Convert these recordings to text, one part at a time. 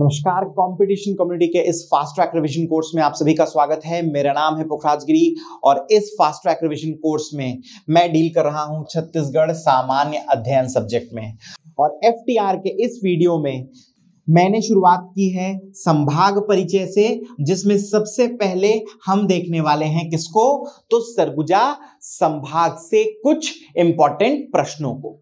नमस्कार competition community के इस फास्ट ट्रैक रिवीजन कोर्स में आप सभी का स्वागत है मेरा नाम है पुखराज गिरी और इस फास्ट ट्रैक रिवीजन कोर्स में मैं डील कर रहा हूं छत्तीसगढ़ सामान्य अध्ययन सब्जेक्ट में और एफ के इस वीडियो में मैंने शुरुआत की है संभाग परिचय से जिसमें सबसे पहले हम देखने वाले हैं किसको तो सरगुजा संभाग से कुछ इंपॉर्टेंट प्रश्नों को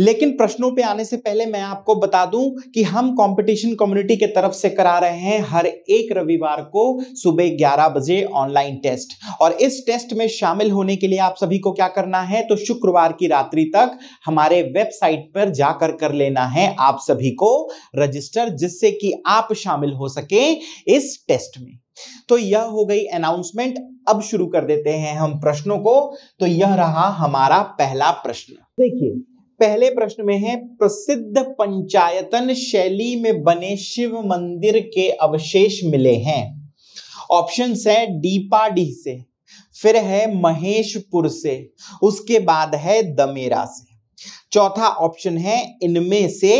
लेकिन प्रश्नों पे आने से पहले मैं आपको बता दूं कि हम कंपटीशन कम्युनिटी के तरफ से करा रहे हैं हर एक रविवार को सुबह 11 बजे ऑनलाइन टेस्ट और इस टेस्ट में शामिल होने के लिए आप सभी को क्या करना है तो शुक्रवार की रात्रि तक हमारे वेबसाइट पर जाकर कर लेना है आप सभी को रजिस्टर जिससे कि आप शामिल हो सके इस टेस्ट में तो यह हो गई अनाउंसमेंट अब शुरू कर देते हैं हम प्रश्नों को तो यह रहा हमारा पहला प्रश्न देखिए पहले प्रश्न में है प्रसिद्ध पंचायतन शैली में बने शिव मंदिर के अवशेष मिले हैं ऑप्शन है डीपाडीह से फिर है महेशपुर से उसके बाद है दमेरा से चौथा ऑप्शन है इनमें से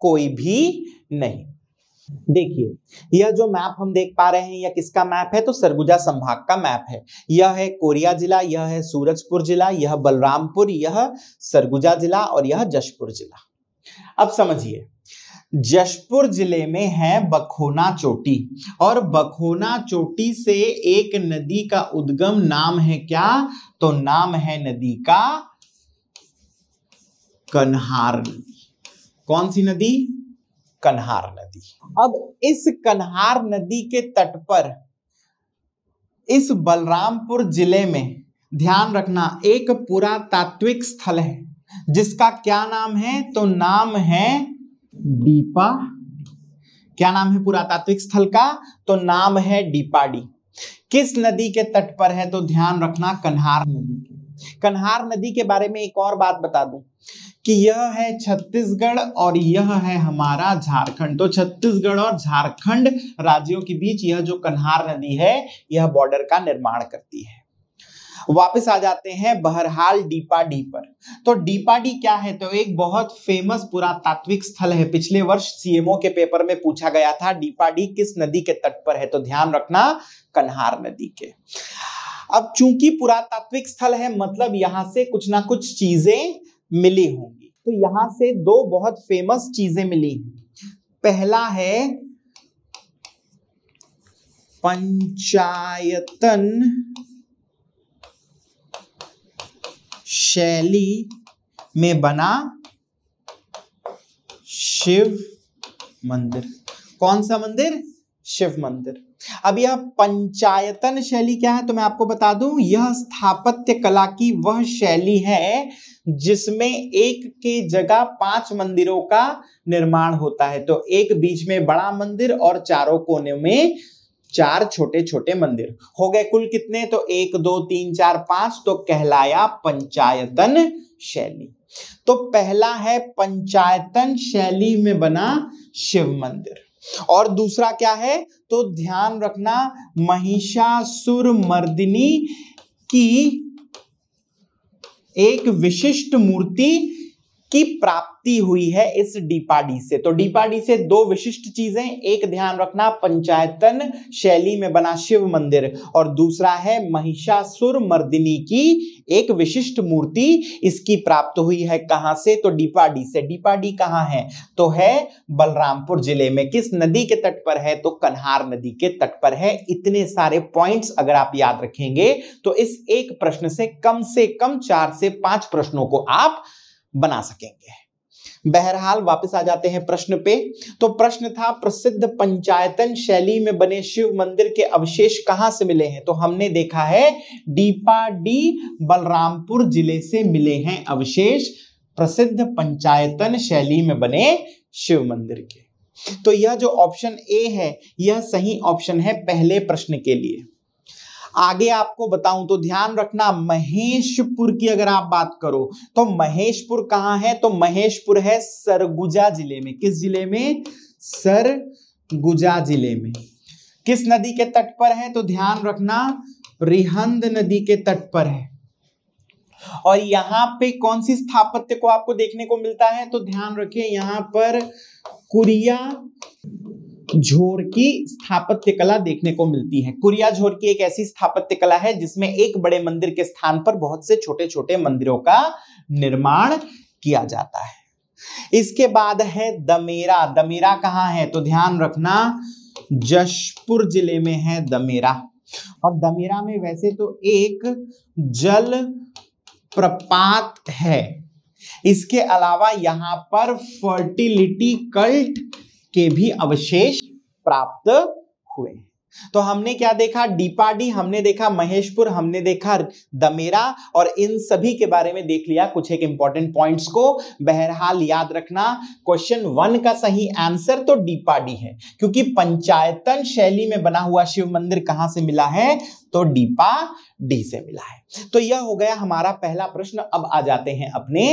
कोई भी नहीं देखिए यह जो मैप हम देख पा रहे हैं यह किसका मैप है तो सरगुजा संभाग का मैप है यह है कोरिया जिला यह है सूरजपुर जिला यह बलरामपुर यह सरगुजा जिला और यह जशपुर जिला अब समझिए जशपुर जिले में है बखोना चोटी और बखोना चोटी से एक नदी का उद्गम नाम है क्या तो नाम है नदी का कन्हार कौन सी नदी कन्हार नदी अब इस कन्हार नदी के तट पर इस बलरामपुर जिले में ध्यान रखना एक पुरातात्विक स्थल है जिसका क्या नाम है तो नाम है डीपा क्या नाम है पुरातात्विक स्थल का तो नाम है डीपाडी किस नदी के तट पर है तो ध्यान रखना कन्हार नदी कन्हार नदी के बारे में एक और बात बता दूं कि यह है छत्तीसगढ़ और यह है हमारा झारखंड तो छत्तीसगढ़ और झारखंड राज्यों के बीच यह जो कन्हार नदी है यह बॉर्डर का निर्माण करती है वापस आ जाते हैं बहरहाल डीपाडी पर तो डीपाडी क्या है तो एक बहुत फेमस पुरातात्विक स्थल है पिछले वर्ष सीएमओ के पेपर में पूछा गया था डीपाडी किस नदी के तट पर है तो ध्यान रखना कन्हार नदी के अब चूंकि पुरातात्विक स्थल है मतलब यहां से कुछ ना कुछ चीजें मिली होंगी तो यहां से दो बहुत फेमस चीजें मिली हैं पहला है पंचायतन शैली में बना शिव मंदिर कौन सा मंदिर शिव मंदिर अब यह पंचायतन शैली क्या है तो मैं आपको बता दूं यह स्थापत्य कला की वह शैली है जिसमें एक के जगह पांच मंदिरों का निर्माण होता है तो एक बीच में बड़ा मंदिर और चारों कोने में चार छोटे छोटे मंदिर हो गए कुल कितने तो एक दो तीन चार पांच तो कहलाया पंचायतन शैली तो पहला है पंचायतन शैली में बना शिव मंदिर और दूसरा क्या है तो ध्यान रखना महिषासुर मर्दिनी की एक विशिष्ट मूर्ति की प्राप्ति हुई है इस डीपाडी से तो डीपाडी से दो विशिष्ट चीजें एक ध्यान रखना पंचायतन शैली में बना शिव मंदिर और दूसरा है महिषासुर मर्दिनी की एक विशिष्ट मूर्ति इसकी प्राप्त हुई है कहां से तो डीपाडी से डीपाडी कहां है तो है बलरामपुर जिले में किस नदी के तट पर है तो कन्हार नदी के तट पर है इतने सारे पॉइंट्स अगर आप याद रखेंगे तो इस एक प्रश्न से कम से कम चार से पांच प्रश्नों को आप बना सकेंगे बहरहाल वापस आ जाते हैं प्रश्न पे तो प्रश्न था प्रसिद्ध पंचायतन शैली में बने शिव मंदिर के अवशेष कहां से मिले हैं तो हमने देखा है डीपा डी बलरामपुर जिले से मिले हैं अवशेष प्रसिद्ध पंचायतन शैली में बने शिव मंदिर के तो यह जो ऑप्शन ए है यह सही ऑप्शन है पहले प्रश्न के लिए आगे आपको बताऊं तो ध्यान रखना महेशपुर की अगर आप बात करो तो महेशपुर कहां है तो महेशपुर है सरगुजा जिले में किस जिले में सरगुजा जिले में किस नदी के तट पर है तो ध्यान रखना रिहंद नदी के तट पर है और यहां पे कौन सी स्थापत्य को आपको देखने को मिलता है तो ध्यान रखिए यहां पर कुरिया झोर की स्थापत्य कला देखने को मिलती है कुरिया झोर की एक ऐसी स्थापत्य कला है जिसमें एक बड़े मंदिर के स्थान पर बहुत से छोटे छोटे मंदिरों का निर्माण किया जाता है इसके बाद है दमेरा दमेरा कहाँ है तो ध्यान रखना जशपुर जिले में है दमेरा और दमेरा में वैसे तो एक जल प्रपात है इसके अलावा यहां पर फर्टिलिटी कल्ट के भी अवशेष प्राप्त हुए हैं तो हमने क्या देखा डीपाडी हमने देखा महेशपुर हमने देखा दमेरा और इन सभी के बारे में देख लिया कुछ एक इंपॉर्टेंट पॉइंट्स को बहरहाल याद रखना क्वेश्चन वन का सही आंसर तो डीपाडी है क्योंकि पंचायतन शैली में बना हुआ शिव मंदिर कहां से मिला है तो डीपा डी से मिला है तो यह हो गया हमारा पहला प्रश्न अब आ जाते हैं अपने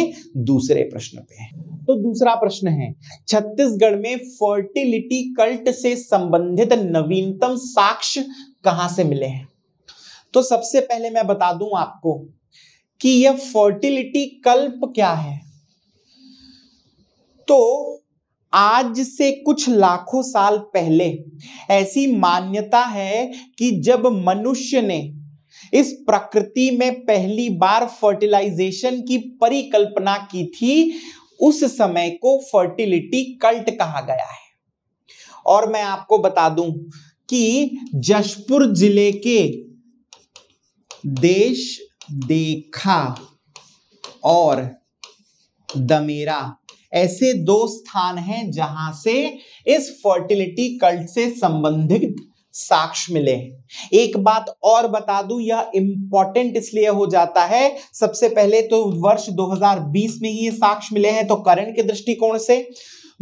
दूसरे प्रश्न पे तो दूसरा प्रश्न है छत्तीसगढ़ में फर्टिलिटी कल्ट से संबंधित नवीनतम साक्ष्य कहां से मिले हैं तो सबसे पहले मैं बता दूं आपको कि यह फर्टिलिटी कल्प क्या है तो आज से कुछ लाखों साल पहले ऐसी मान्यता है कि जब मनुष्य ने इस प्रकृति में पहली बार फर्टिलाइजेशन की परिकल्पना की थी उस समय को फर्टिलिटी कल्ट कहा गया है और मैं आपको बता दूं कि जशपुर जिले के देश देखा और दमेरा ऐसे दो स्थान हैं जहां से इस फर्टिलिटी कल्ट से संबंधित साक्ष मिले एक बात और बता दूं यह इंपॉर्टेंट इसलिए हो जाता है सबसे पहले तो वर्ष 2020 में ही ये साक्ष मिले हैं तो करण के दृष्टिकोण से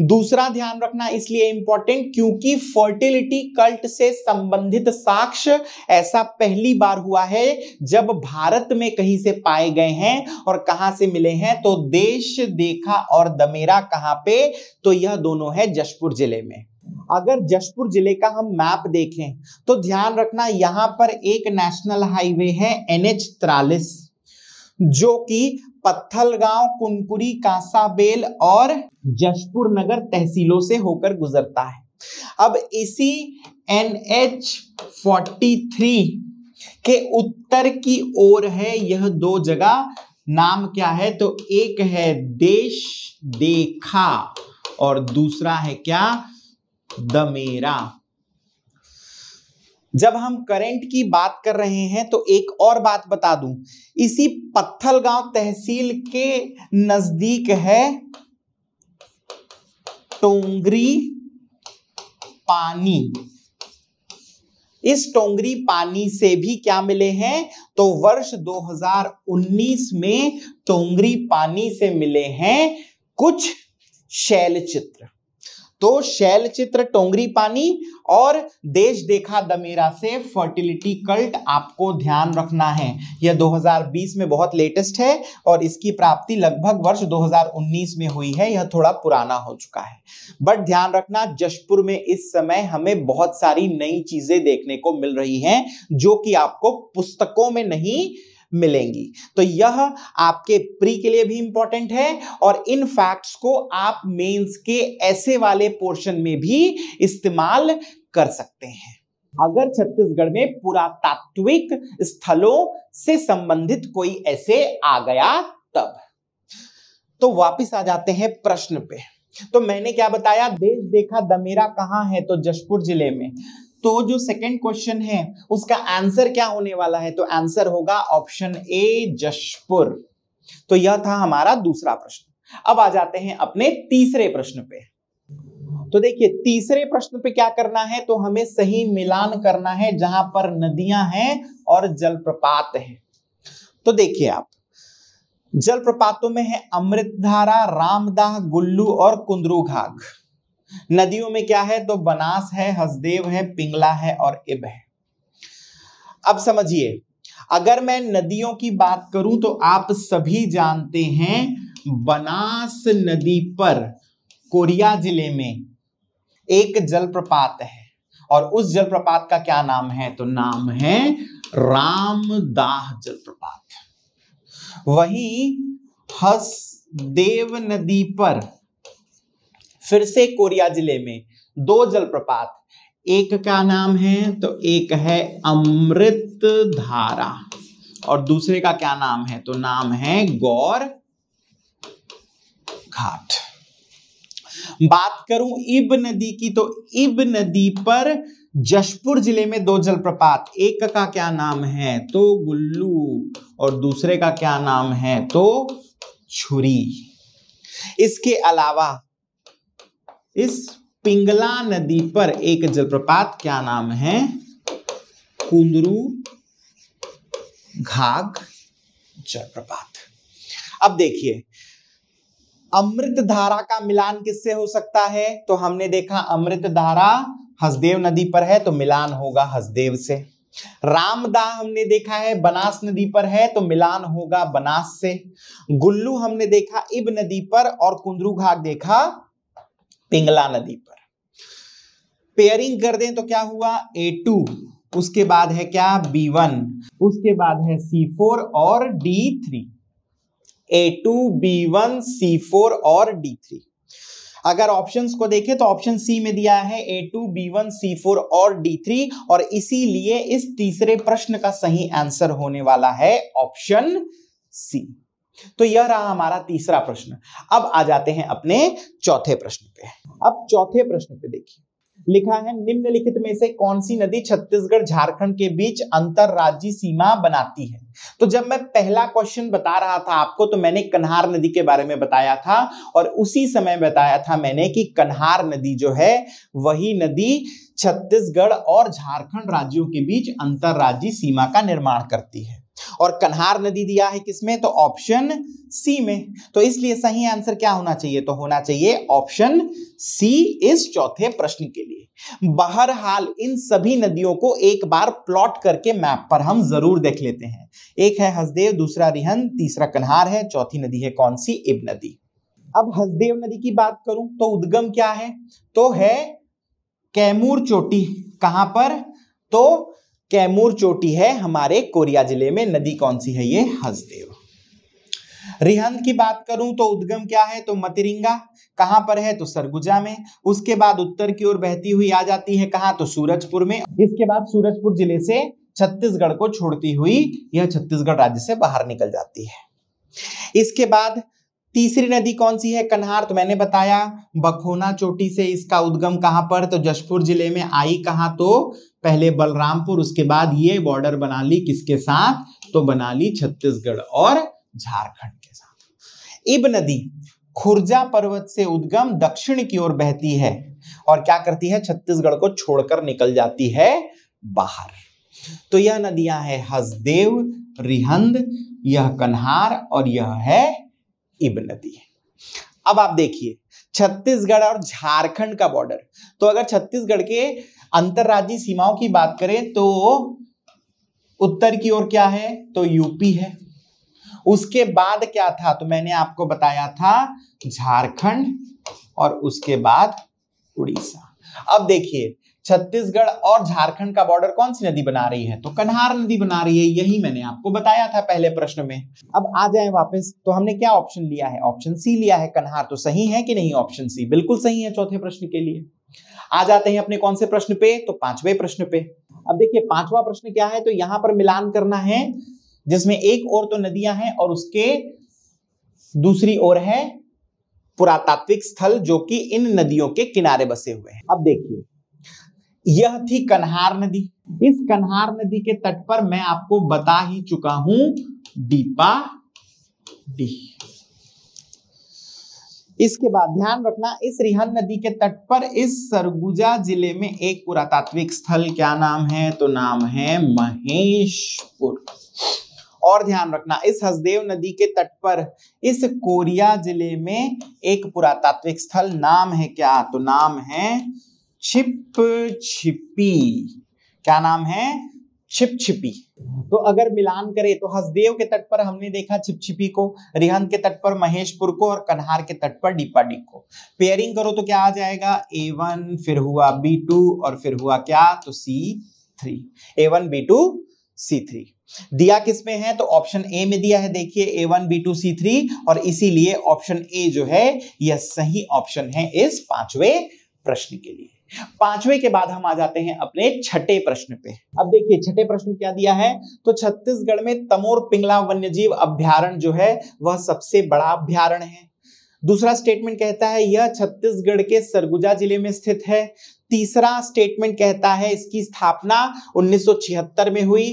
दूसरा ध्यान रखना इसलिए इंपॉर्टेंट क्योंकि फर्टिलिटी कल्ट से संबंधित साक्ष्य ऐसा पहली बार हुआ है जब भारत में कहीं से पाए गए हैं और कहां से मिले हैं तो देश देखा और दमेरा कहां पे तो यह दोनों है जशपुर जिले में अगर जशपुर जिले का हम मैप देखें तो ध्यान रखना यहां पर एक नेशनल हाईवे है एनएच त्रालिस जो कि पत्थलगांव कुनकुरी कांसाबेल और जशपुर नगर तहसीलों से होकर गुजरता है अब इसी एन एच फोर्टी थ्री के उत्तर की ओर है यह दो जगह नाम क्या है तो एक है देश देखा और दूसरा है क्या दमेरा जब हम करंट की बात कर रहे हैं तो एक और बात बता दूं इसी पत्थलगांव तहसील के नजदीक है टोंगरी पानी इस टोंगरी पानी से भी क्या मिले हैं तो वर्ष 2019 में टोंगरी पानी से मिले हैं कुछ शैल चित्र तो शैल चित्र टोंगरी पानी और देश देखा दमेरा से फर्टिलिटी कल्ट आपको ध्यान रखना है यह 2020 में बहुत लेटेस्ट है और इसकी प्राप्ति लगभग वर्ष 2019 में हुई है यह थोड़ा पुराना हो चुका है बट ध्यान रखना जशपुर में इस समय हमें बहुत सारी नई चीजें देखने को मिल रही हैं जो कि आपको पुस्तकों में नहीं मिलेंगी तो यह आपके प्री के लिए भी इंपॉर्टेंट है और इन फैक्ट्स को आप मेंस के ऐसे वाले पोर्शन में भी इस्तेमाल कर सकते हैं अगर छत्तीसगढ़ में पुरातात्विक स्थलों से संबंधित कोई ऐसे आ गया तब तो वापस आ जाते हैं प्रश्न पे तो मैंने क्या बताया देश देखा दमेरा कहाँ है तो जशपुर जिले में तो जो सेकंड क्वेश्चन है उसका आंसर क्या होने वाला है तो आंसर होगा ऑप्शन ए जशपुर तो यह था हमारा दूसरा प्रश्न अब आ जाते हैं अपने तीसरे प्रश्न पे तो देखिए तीसरे प्रश्न पे क्या करना है तो हमें सही मिलान करना है जहां पर नदियां हैं और जलप्रपात हैं तो देखिए आप जलप्रपातों में है अमृतधारा रामदाह गुल्लू और कुंद्रू घाघ नदियों में क्या है तो बनास है हसदेव है पिंगला है और इब है अब समझिए अगर मैं नदियों की बात करूं तो आप सभी जानते हैं बनास नदी पर कोरिया जिले में एक जलप्रपात है और उस जलप्रपात का क्या नाम है तो नाम है रामदाह जलप्रपात वही हसदेव नदी पर फिर से कोरिया जिले में दो जलप्रपात एक का नाम है तो एक है अमृत धारा और दूसरे का क्या नाम है तो नाम है गौर घाट बात करूं इब नदी की तो इब नदी पर जशपुर जिले में दो जलप्रपात एक का क्या नाम है तो गुल्लू और दूसरे का क्या नाम है तो छुरी इसके अलावा इस पिंगला नदी पर एक जलप्रपात क्या नाम है कुंदरू घाघ जलप्रपात अब देखिए अमृत धारा का मिलान किससे हो सकता है तो हमने देखा अमृत धारा हसदेव नदी पर है तो मिलान होगा हसदेव से रामदा हमने देखा है बनास नदी पर है तो मिलान होगा बनास से गुल्लू हमने देखा इब नदी पर और कुंदरू घाट देखा पिंगला नदी पर पेयरिंग कर दें तो क्या हुआ ए टू उसके बाद है क्या बी वन उसके बाद है सी फोर और D three A two B one C four और डी थ्री अगर ऑप्शंस को देखें तो ऑप्शन सी में दिया है A two B one C four और डी थ्री और इसीलिए इस तीसरे प्रश्न का सही आंसर होने वाला है ऑप्शन सी तो यह रहा हमारा तीसरा प्रश्न अब आ जाते हैं अपने चौथे प्रश्न पे अब चौथे प्रश्न पे देखिए लिखा है निम्नलिखित में से कौन सी नदी छत्तीसगढ़ झारखंड के बीच राज्य सीमा बनाती है तो जब मैं पहला क्वेश्चन बता रहा था आपको तो मैंने कन्हार नदी के बारे में बताया था और उसी समय बताया था मैंने कि कन्हार नदी जो है वही नदी छत्तीसगढ़ और झारखंड राज्यों के बीच अंतरराज्यीय सीमा का निर्माण करती है और कन्हार नदी दिया है किसमें तो ऑप्शन सी में तो इसलिए सही आंसर क्या होना चाहिए तो होना चाहिए ऑप्शन सी इस चौथे प्रश्न के लिए बहरहाल इन सभी नदियों को एक बार प्लॉट करके मैप पर हम जरूर देख लेते हैं एक है हसदेव दूसरा रिहन तीसरा कन्हार है चौथी नदी है कौन सी इब नदी अब हसदेव नदी की बात करूं तो उद्गम क्या है तो है कैमूर चोटी कहां पर तो कैमूर चोटी है हमारे कोरिया जिले में नदी कौन सी है ये हसदेव रिहंद की बात करूं तो उद्गम क्या है तो मतिरिंगा कहां पर है तो सरगुजा में उसके बाद उत्तर की ओर बहती हुई आ जाती है कहां तो सूरजपुर में इसके बाद सूरजपुर जिले से छत्तीसगढ़ को छोड़ती हुई यह छत्तीसगढ़ राज्य से बाहर निकल जाती है इसके बाद तीसरी नदी कौन सी है कन्हार तो मैंने बताया बखोना चोटी से इसका उद्गम कहां पर तो जशपुर जिले में आई कहां तो पहले बलरामपुर उसके बाद ये बॉर्डर बना ली किसके साथ तो बना ली छत्तीसगढ़ और झारखंड के साथ इब नदी खुर्जा पर्वत से उद्गम दक्षिण की ओर बहती है और क्या करती है छत्तीसगढ़ को छोड़कर निकल जाती है बाहर तो यह नदियां है हसदेव रिहंद यह कन्हार और यह है इब नदी अब आप देखिए छत्तीसगढ़ और झारखंड का बॉर्डर तो अगर छत्तीसगढ़ के अंतर्राज्यीय सीमाओं की बात करें तो उत्तर की ओर क्या है तो यूपी है उसके बाद क्या था तो मैंने आपको बताया था झारखंड और उसके बाद उड़ीसा अब देखिए छत्तीसगढ़ और झारखंड का बॉर्डर कौन सी नदी बना रही है तो कन्हार नदी बना रही है यही मैंने आपको बताया था पहले प्रश्न में अब आ जाए वापस तो हमने क्या ऑप्शन लिया है ऑप्शन सी लिया है कन्हार तो सही है कि नहीं ऑप्शन सी बिल्कुल सही है चौथे प्रश्न के लिए आ जाते हैं अपने कौन से प्रश्न पे तो पांचवे प्रश्न पे अब देखिए पांचवा प्रश्न क्या है तो यहां पर मिलान करना है जिसमें एक और तो नदियां हैं और उसके दूसरी ओर है पुरातात्विक स्थल जो कि इन नदियों के किनारे बसे हुए हैं अब देखिए यह थी कन्हार नदी इस कन्हार नदी के तट पर मैं आपको बता ही चुका हूं दीपा डी इसके बाद ध्यान रखना इस रिहल नदी के तट पर इस सरगुजा जिले में एक पुरातात्विक स्थल क्या नाम है तो नाम है महेशपुर और ध्यान रखना इस हसदेव नदी के तट पर इस कोरिया जिले में एक पुरातात्विक स्थल नाम है क्या तो नाम है छिप छिपी क्या नाम है छिपछिपी तो अगर मिलान करें तो हसदेव के तट पर हमने देखा छिपछिपी को रिहंद के तट पर महेशपुर को और कन्हार के तट पर डीपाडी को पेयरिंग करो तो क्या आ जाएगा ए वन फिर हुआ बी टू और फिर हुआ क्या तो C three A one B two C three दिया किसमें है तो ऑप्शन ए में दिया है देखिए A one B two C three और इसीलिए ऑप्शन ए जो है यह सही ऑप्शन है इस पांचवें प्रश्न के लिए पांचवे के बाद हम आ जाते हैं अपने छठे प्रश्न पे अब देखिए छठे प्रश्न क्या दिया है तो छत्तीसगढ़ में तमोर पिंगला वन्यजीव अभ्यारण जो है वह सबसे बड़ा अभ्यारण है दूसरा स्टेटमेंट कहता है यह छत्तीसगढ़ के सरगुजा जिले में स्थित है तीसरा स्टेटमेंट कहता है इसकी स्थापना 1976 में हुई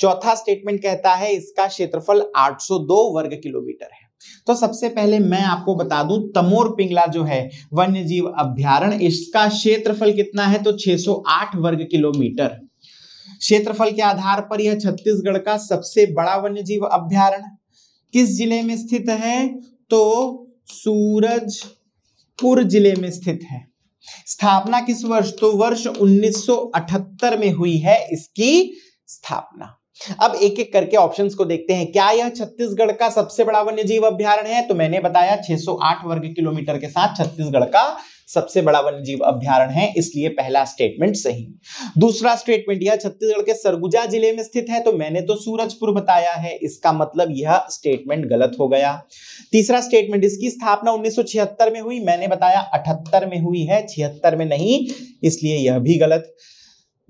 चौथा स्टेटमेंट कहता है इसका क्षेत्रफल 802 वर्ग किलोमीटर है तो सबसे पहले मैं आपको बता दूं तमोर पिंगला जो है वन्य जीव अभ्यारण इसका क्षेत्रफल कितना है तो 608 वर्ग किलोमीटर क्षेत्रफल के आधार पर यह छत्तीसगढ़ का सबसे बड़ा वन्य जीव अभ्यारण किस जिले में स्थित है तो सूरजपुर जिले में स्थित है स्थापना किस वर्ष तो वर्ष 1978 में हुई है इसकी स्थापना अब एक एक करके ऑप्शंस को देखते हैं क्या यह छत्तीसगढ़ का सबसे बड़ा वन्य जीव अभ्यारण्य है तो मैंने बताया 608 वर्ग किलोमीटर के साथ छत्तीसगढ़ का सबसे बड़ा वन्य जीव अभ्यारण है इसलिए पहला स्टेटमेंट सही दूसरा स्टेटमेंट यह छत्तीसगढ़ के सरगुजा जिले में स्थित है तो मैंने तो सूरजपुर बताया है इसका मतलब यह स्टेटमेंट गलत हो गया तीसरा स्टेटमेंट इसकी स्थापना 1976 में हुई मैंने बताया अठहत्तर में हुई है छिहत्तर में नहीं इसलिए यह भी गलत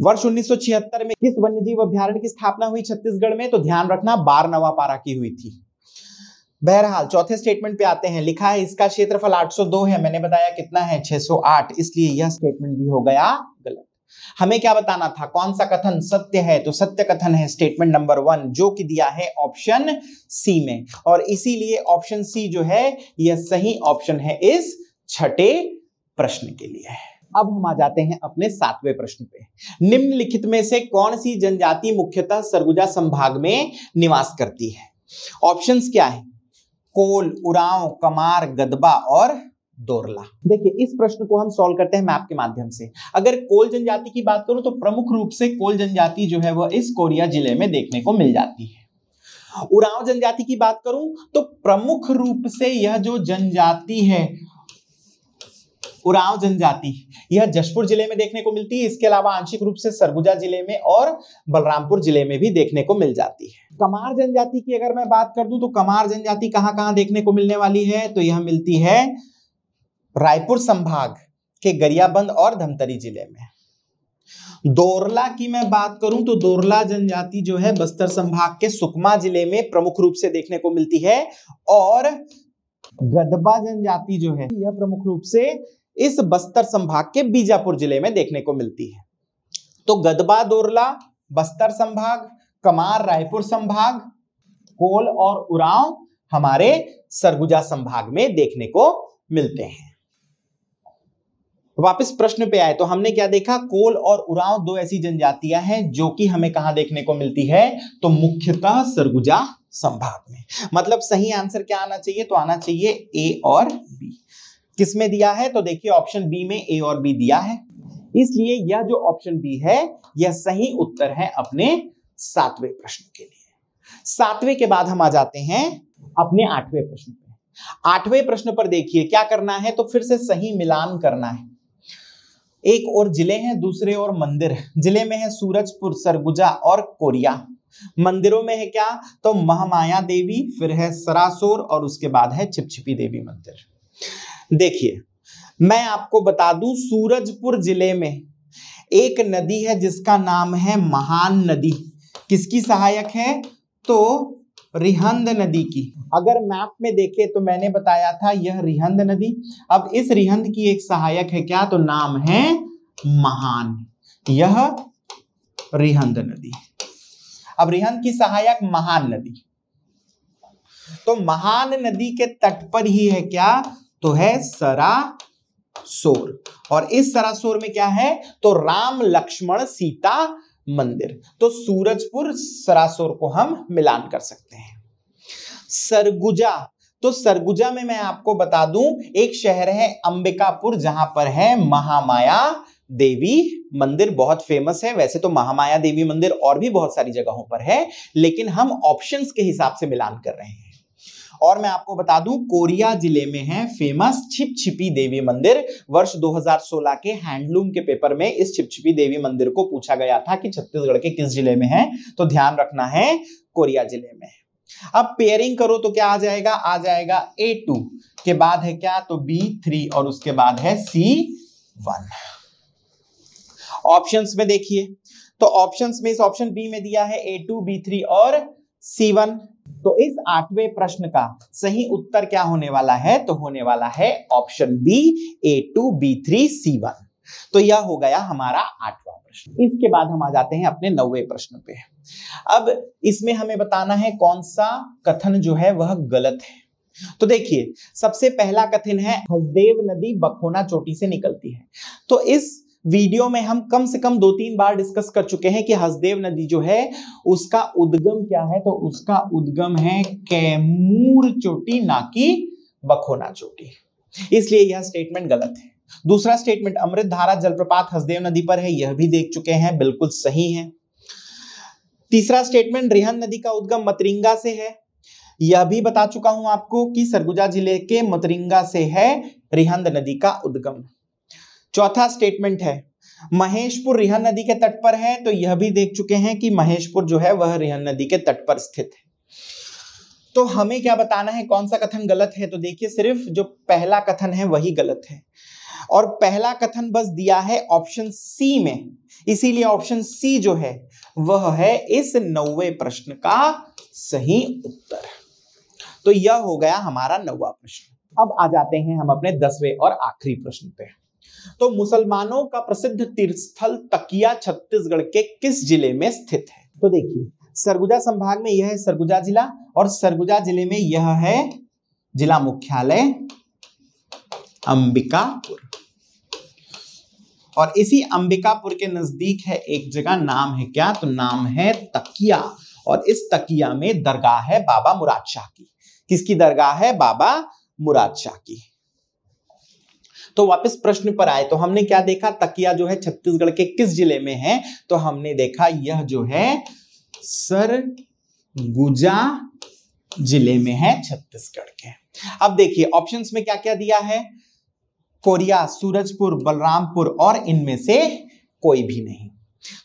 वर्ष 1976 में किस वन्यजीव अभ्यारण्य की स्थापना हुई छत्तीसगढ़ में तो ध्यान रखना बार नवापारा की हुई थी बहरहाल चौथे स्टेटमेंट पे आते हैं लिखा है इसका क्षेत्रफल 802 है मैंने बताया कितना है 608 इसलिए यह स्टेटमेंट भी हो गया गलत हमें क्या बताना था कौन सा कथन सत्य है तो सत्य कथन है स्टेटमेंट नंबर वन जो कि दिया है ऑप्शन सी में और इसीलिए ऑप्शन सी जो है यह सही ऑप्शन है इस छठे प्रश्न के लिए अब हम आ जाते हैं अपने सातवें प्रश्न पे निम्नलिखित में से कौन सी जनजाति मुख्यतः सरगुजा संभाग में निवास करती है ऑप्शंस क्या है कोल उराव कमार गदबा और दोरला देखिए इस प्रश्न को हम सॉल्व करते हैं मैप के माध्यम से अगर कोल जनजाति की बात करूं तो प्रमुख रूप से कोल जनजाति जो है वह इस कोरिया जिले में देखने को मिल जाती है उराव जनजाति की बात करूं तो प्रमुख रूप से यह जो जनजाति है उरांव जनजाति यह जशपुर जिले में देखने को मिलती है इसके अलावा आंशिक रूप से सरगुजा जिले में और बलरामपुर जिले में भी देखने को मिल जाती है कमार जनजाति की अगर मैं बात कर दूं तो कमार जनजाति कहाँ कहाँ देखने को मिलने वाली है तो यह मिलती है रायपुर संभाग के गरियाबंद और धमतरी जिले में दोरला की मैं बात करूं तो दोरला जनजाति जो है बस्तर संभाग के सुकमा जिले में प्रमुख रूप से देखने को मिलती है और गदबा जनजाति जो है यह प्रमुख रूप से इस बस्तर संभाग के बीजापुर जिले में देखने को मिलती है तो गदबा दोरला बस्तर संभाग कमार रायपुर संभाग कोल और उराव हमारे सरगुजा संभाग में देखने को मिलते हैं वापस प्रश्न पे आए तो हमने क्या देखा कोल और उराव दो ऐसी जनजातियां हैं जो कि हमें कहा देखने को मिलती है तो मुख्यतः सरगुजा संभाग में मतलब सही आंसर क्या आना चाहिए तो आना चाहिए ए और बी किस में दिया है तो देखिए ऑप्शन बी में ए और बी दिया है इसलिए यह जो ऑप्शन बी है यह सही उत्तर है अपने सातवें प्रश्न के लिए सातवें के बाद हम आ जाते हैं अपने आठवें प्रश्न पर आठवें प्रश्न पर देखिए क्या करना है तो फिर से सही मिलान करना है एक और जिले हैं दूसरे और मंदिर जिले में है सूरजपुर सरगुजा और कोरिया मंदिरों में है क्या तो महामाया देवी फिर है सरासोर और उसके बाद है छिपछिपी देवी मंदिर देखिए मैं आपको बता दूं सूरजपुर जिले में एक नदी है जिसका नाम है महान नदी किसकी सहायक है तो रिहंद नदी की अगर मैप में देखे तो मैंने बताया था यह रिहंद नदी अब इस रिहंद की एक सहायक है क्या तो नाम है महान यह रिहंद नदी अब रिहंद की सहायक महान नदी तो महान नदी के तट पर ही है क्या तो है सरा सोर और इस सरासोर में क्या है तो राम लक्ष्मण सीता मंदिर तो सूरजपुर सरासोर को हम मिलान कर सकते हैं सरगुजा तो सरगुजा में मैं आपको बता दूं एक शहर है अंबिकापुर जहां पर है महामाया देवी मंदिर बहुत फेमस है वैसे तो महामाया देवी मंदिर और भी बहुत सारी जगहों पर है लेकिन हम ऑप्शंस के हिसाब से मिलान कर रहे हैं और मैं आपको बता दूं कोरिया जिले में है फेमस छिप छिपी देवी मंदिर वर्ष 2016 के हैंडलूम के पेपर में इस छिप छिपी देवी मंदिर को पूछा गया था कि छत्तीसगढ़ के किस जिले में है तो ध्यान रखना है कोरिया जिले में अब पेयरिंग करो तो क्या आ जाएगा आ जाएगा ए टू के बाद है क्या तो बी थ्री और उसके बाद है सी वन ऑप्शन में देखिए तो ऑप्शंस में इस ऑप्शन बी में दिया है ए टू बी थ्री और सी वन तो इस आठवें प्रश्न का सही उत्तर क्या होने वाला है तो होने वाला है option B A two B three C one तो यह हो गया हमारा आठवां प्रश्न इसके बाद हम आ जाते हैं अपने नौवे प्रश्न पे अब इसमें हमें बताना है कौन सा कथन जो है वह गलत है तो देखिए सबसे पहला कथन है हसदेव नदी बखोना चोटी से निकलती है तो इस वीडियो में हम कम से कम दो तीन बार डिस्कस कर चुके हैं कि हसदेव नदी जो है उसका उद्गम क्या है तो उसका उद्गम है कैमूर चोटी ना कि बखोना चोटी इसलिए यह स्टेटमेंट गलत है दूसरा स्टेटमेंट अमृत धारा जलप्रपात हसदेव नदी पर है यह भी देख चुके हैं बिल्कुल सही है तीसरा स्टेटमेंट रिहन नदी का उद्गम मतरिंगा से है यह भी बता चुका हूं आपको कि सरगुजा जिले के मतरिंगा से है रिहंद नदी का उद्गम चौथा स्टेटमेंट है महेशपुर रिहन नदी के तट पर है तो यह भी देख चुके हैं कि महेशपुर जो है वह रिहन नदी के तट पर स्थित है तो हमें क्या बताना है कौन सा कथन गलत है तो देखिए सिर्फ जो पहला कथन है वही गलत है और पहला कथन बस दिया है ऑप्शन सी में इसीलिए ऑप्शन सी जो है वह है इस नौवे प्रश्न का सही उत्तर तो यह हो गया हमारा नौवा प्रश्न अब आ जाते हैं हम अपने दसवें और आखिरी प्रश्न पे तो मुसलमानों का प्रसिद्ध तीर्थस्थल तकिया छत्तीसगढ़ के किस जिले में स्थित है तो देखिए सरगुजा संभाग में यह है सरगुजा जिला और सरगुजा जिले में यह है जिला मुख्यालय अंबिकापुर और इसी अंबिकापुर के नजदीक है एक जगह नाम है क्या तो नाम है तकिया और इस तकिया में दरगाह है बाबा मुराद शाह की किसकी दरगाह है बाबा मुराद शाह की तो वापस प्रश्न पर आए तो हमने क्या देखा तकिया जो है छत्तीसगढ़ के किस जिले में है तो हमने देखा यह जो है सरगुजा जिले में है छत्तीसगढ़ के अब देखिए ऑप्शंस में क्या क्या दिया है कोरिया सूरजपुर बलरामपुर और इनमें से कोई भी नहीं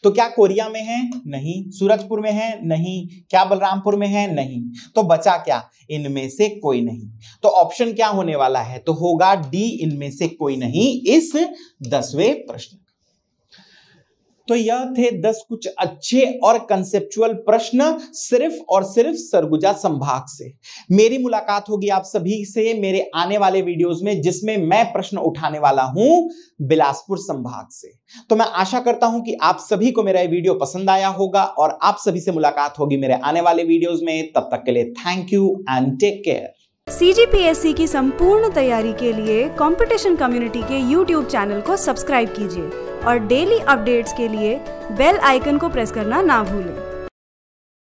तो क्या कोरिया में है नहीं सूरजपुर में है नहीं क्या बलरामपुर में है नहीं तो बचा क्या इनमें से कोई नहीं तो ऑप्शन क्या होने वाला है तो होगा डी इनमें से कोई नहीं इस दसवें प्रश्न तो यह थे दस कुछ अच्छे और कंसेप्चुअल प्रश्न सिर्फ और सिर्फ सरगुजा संभाग से मेरी मुलाकात होगी आप सभी से मेरे आने वाले वीडियोस में जिसमें मैं प्रश्न उठाने वाला हूं बिलासपुर संभाग से तो मैं आशा करता हूं कि आप सभी को मेरा वीडियो पसंद आया होगा और आप सभी से मुलाकात होगी मेरे आने वाले वीडियोज में तब तक के लिए thank you and take care C की संपूर्ण तैयारी के लिए कंपटीशन कम्युनिटी के YouTube चैनल को सब्सक्राइब कीजिए और डेली अपडेट्स के लिए बेल आइकन को प्रेस करना ना भूलें